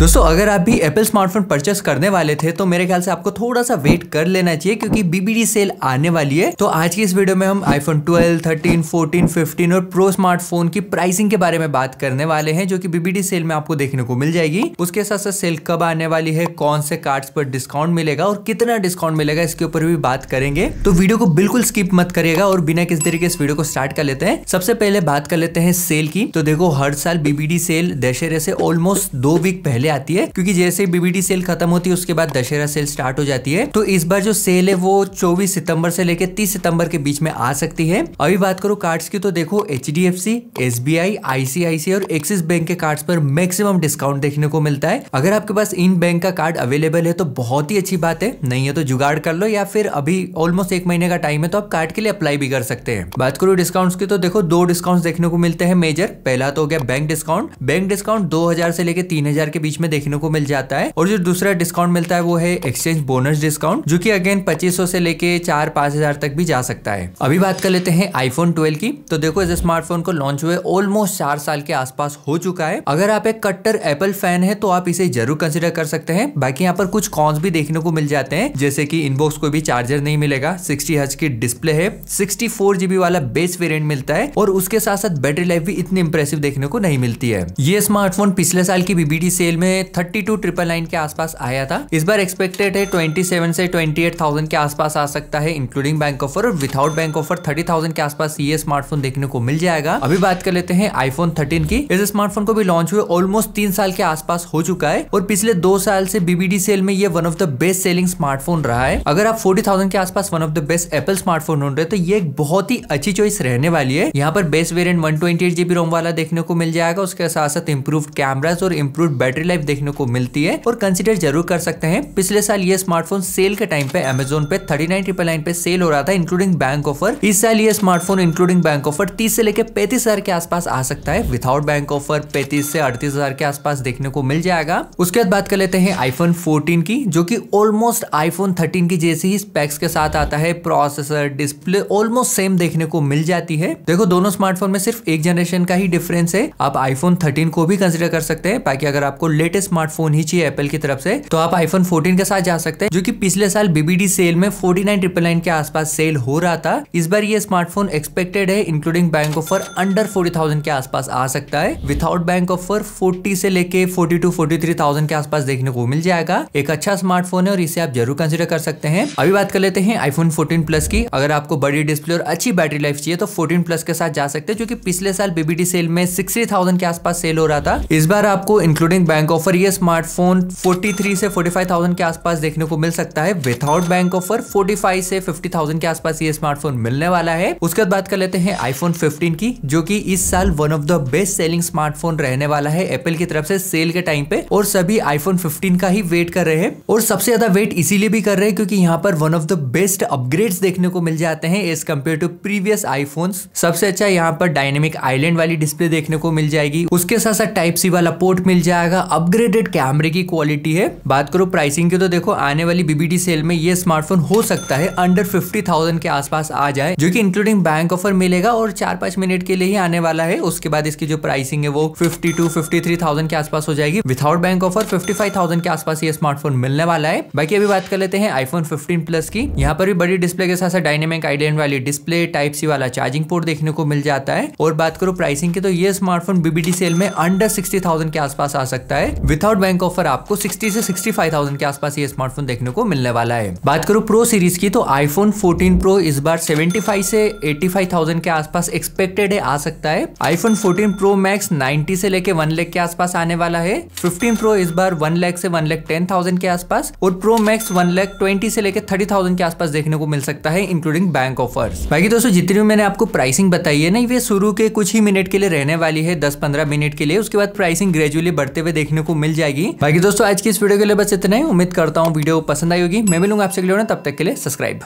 दोस्तों अगर आप भी एप्पल स्मार्टफोन परचेस करने वाले थे तो मेरे ख्याल से आपको थोड़ा सा वेट कर लेना चाहिए क्योंकि बीबीडी सेल आने वाली है तो आज की इस वीडियो में हम आईफोन 12, 13, 14, 15 और प्रो स्मार्टफोन की प्राइसिंग के बारे में बात करने वाले हैं जो कि बीबीडी सेल में आपको देखने को मिल जाएगी उसके साथ साथ सेल कब आने वाली है कौन से कार्ड्स पर डिस्काउंट मिलेगा और कितना डिस्काउंट मिलेगा इसके ऊपर भी बात करेंगे तो वीडियो को बिल्कुल स्किप मत करेगा और बिना किस तरीके इस वीडियो को स्टार्ट कर लेते हैं सबसे पहले बात कर लेते हैं सेल की तो देखो हर साल बीबीडी सेल दशहरे से ऑलमोस्ट दो वीक पहले पहले आती है क्योंकि जैसे बीबीडी सेल खत्म होती है उसके बाद दशहरा सेल स्टार्ट हो जाती है तो इस बार जो सेल है वो चौबीस सितंबर से लेकर तीस सितंबर के बीच में आ सकती है अभी बात करो कार्ड्स की तो देखो H D F C S B I ICICI और एक्सिस बैंक के कार्ड्स पर मैक्सिमम डिस्काउंट देखने को मिलता है अगर आपके पास इन बैंक का कार्ड अवेलेबल है तो बहुत ही अच्छी बात है नहीं है तो जुगाड़ कर लो या फिर अभी ऑलमोस्ट एक महीने का टाइम है तो आप कार्ड के लिए अप्लाई भी कर सकते हैं बात करो डिस्काउंट की तो देखो दो डिस्काउंट देखने को मिलते हैं मेजर पहला तो हो गया बैंक डिस्काउंट बैंक डिस्काउंट दो हजार से लेकर तीन हजार के बीच में देखने को मिल जाता है और जो दूसरा डिस्काउंट मिलता है वो है एक्सचेंज बोनस डिस्काउंट जो की अगेन पच्चीस से लेके चार पांच हजार तक भी जा सकता है अभी बात कर लेते हैं आईफोन ट्वेल्व की तो देखो इस स्मार्टफोन को लॉन्च हुए ऑलमोस्ट चार साल के आसपास हो चुका है अगर आप एक कट्टर एप्पल फैन है तो आप इसे जरूर कंसिडर कर सकते हैं बाकी यहाँ पर कुछ कॉन्स भी देखने को मिल जाते हैं जैसे कि इनबॉक्स को भी चार्जर नहीं मिलेगा सिक्सटी हज की डिस्प्ले है सिक्सटी फोर जीबी वाला बेस वेरियंट मिलता है और उसके साथ साथ बैटरी लाइफ भी इतनी इंप्रेसिव देखने को नहीं मिलती है ये स्मार्टफोन पिछले साल की बीबीटी सेल में में थर्टी टू ट्रिपल नाइन के आसपास आया था इस बार एक्सपेक्टेड है ट्वेंटी सेवन से ट्वेंटी एट थाउजेंड के आसपास आ सकता है इंक्लूडिंग बैंक ऑफर और without bank offer thirty thousand के आसपास ये स्मार्टफोन देखने को मिल जाएगा अभी बात कर लेते हैं आईफोन थर्टीन की इस स्मार्टफोन को भी लॉन्च हुए ऑलमोस्ट तीन साल के आसपास हो चुका है और पिछले दो साल से बीबीडी सेल में ये one of the best selling smartphone रहा है अगर आप फोर्टी के आसपास one of the best Apple smartphone ढूंढ रहे तो ये एक बहुत ही अच्छी चॉइस रहने वाली है यहाँ पर best variant one twenty ROM वाला देखने को मिल जाएगा उसके साथ साथ इम्प्रूव कैमराज और इम्प्रूव बैटरी लाइफ लाइफ देखने को मिलती है और कंसिडर जरूर कर सकते हैं पिछले साल ये स्मार्टफोन सेल के टाइम पे अमेजोन पे थर्टी नाइन ट्रिपल नाइन पे सेल हो रहा था इंक्लूडिंग बैंक ऑफर इस साल ये स्मार्टफोन इंक्लूडिंग बैंक ऑफर तीस से लेकर पैंतीस हजार के आसपास आ सकता है विदाउट बैंक ऑफर पैंतीस से अड़तीस हजार के आसपास देखने को मिल जाएगा उसके बाद बात कर लेते हैं आईफोन फोर्टीन की जो की ऑलमोस्ट आईफोन थर्टीन की जैसी ही स्पेक्स के साथ आता है प्रोसेसर डिस्प्ले ऑलमोस्ट सेम देखने को मिल जाती है देखो दोनों स्मार्टफोन में सिर्फ एक जनरेशन का ही डिफरेंस है आप आईफोन थर्टीन को भी कंसिडर कर सकते हैं बाकी अगर आपको लेट लेटेस्ट स्मार्टफोन ही चाहिए एप्पल की तरफ से तो आप आईफोन फोर्टीन के साथ जा सकते हैं जो की पिछले साल बीबीडी सेल में फोर्टी नाइन ट्रिपल नाइन के आसपास सेल हो रहा था इस बार ये स्मार्टफोन एक्सपेक्टेड है including bank offer under forty thousand के आसपास आ सकता है विदाउट बैंक ऑफर फोर्टी से लेके forty two forty three thousand के आसपास देखने को मिल जाएगा एक अच्छा स्मार्टफोन है और इसे आप जरूर कंसिडर कर सकते हैं अभी बात कर लेते हैं आईफोन फोर्टीन प्लस की अगर आपको बड़ी डिस्प्ले और अच्छी बैटरी लाइफ चाहिए तो फोर्टीन प्लस के साथ जा सकते हैं जो की पिछले साल बीबीडी सेल में सिक्सटी थाउजेंड के आसपास सेल हो रहा था इस बार आपको इंक्लूडिंग बैंक बैंक ऑफर ये स्मार्टफोन 43 से 45,000 के आसपास देखने को मिल सकता है विदाउट बैंक ऑफर 45 से 50,000 के आसपास ये स्मार्टफोन मिलने वाला है उसके बाद बात कर लेते हैं आईफोन 15 की जो कि इस साल one of the best selling smartphone रहने वाला है एप्पल की तरफ से सेल के टाइम पे और सभी आईफोन फिफ्टीन का ही वेट कर रहे हैं और सबसे ज्यादा वेट इसीलिए भी कर रहे हैं क्योंकि यहाँ पर one of the best upgrade देखने को मिल जाते हैं as compared to previous iPhone सबसे अच्छा यहाँ पर डायनेमिक आईलैंड वाली डिस्प्ले देखने को मिल जाएगी उसके साथ साथ टाइप सी वाला पोर्ट मिल जाएगा अपग्रेडेड कैमरे की क्वालिटी है बात करो प्राइसिंग की तो देखो आने वाली बीबीटी सेल में ये स्मार्टफोन हो सकता है अंडर फिफ्टी थाउजेंड के आसपास आ जाए जो कि इंक्लूडिंग बैंक ऑफर मिलेगा और चार पांच मिनट के लिए ही आने वाला है उसके बाद इसकी जो प्राइसिंग है वो fifty two fifty three thousand के आसपास हो जाएगी without bank offer fifty five thousand के आसपास ये स्मार्टफोन मिलने वाला है बाकी अभी बात कर लेते हैं आईफोन फिफ्टीन प्लस की यहाँ पर भी बड़ी डिस्प्ले के साथ डायनेमिक आइडेंट वाली डिस्प्ले टाइप सी वाला चार्जिंग पोर्ट देखने को मिल जाता है और बात करो प्राइसिंग की तो ये स्मार्टफोन बीबीटी सेल में अंडर सिक्सटी थाउजेंड के आसपास आ सकता है विदाउट बैंक ऑफर आपको सिक्सटी से सिक्सटी फाइव थाउजेंड के आसपास ये स्मार्टफोन देखने को मिलने वाला है बात करूँ प्रो सीरीज की तो आईफोन फोर्टीन प्रो इस बार सेवेंटी फाइव से 85,000 फाइव थाउजेंड के आसपास एक्सपेक्टेड है आ सकता है iPhone fourteen pro max ninety से लेके वन लेख के आसपास आने वाला है फिफ्टीन प्रो इस बार वन लेख से वन लेख टेन थाउजेंड के आसपास और pro max one lakh twenty से लेके थर्टी थाउजेंड के आसपास देखने को मिल सकता है इंक्लूडिंग बैंक ऑफर बाकी दोस्तों जितनी भी मैंने आपको प्राइसिंग बताई है ना ये शुरू के कुछ ही मिनट के लिए रहने वाली है दस पंद्रह मिनट के लिए उसके बाद प्राइसिंग ग्रेजुअली बढ़ते हुए देखने देखने को मिल जाएगी बाकी दोस्तों आज की इस वीडियो के लिए बस इतना ही उम्मीद करता हूँ वीडियो पसंद आई होगी मैं मिलूंगा आपसे तब तक के लिए सब्सक्राइब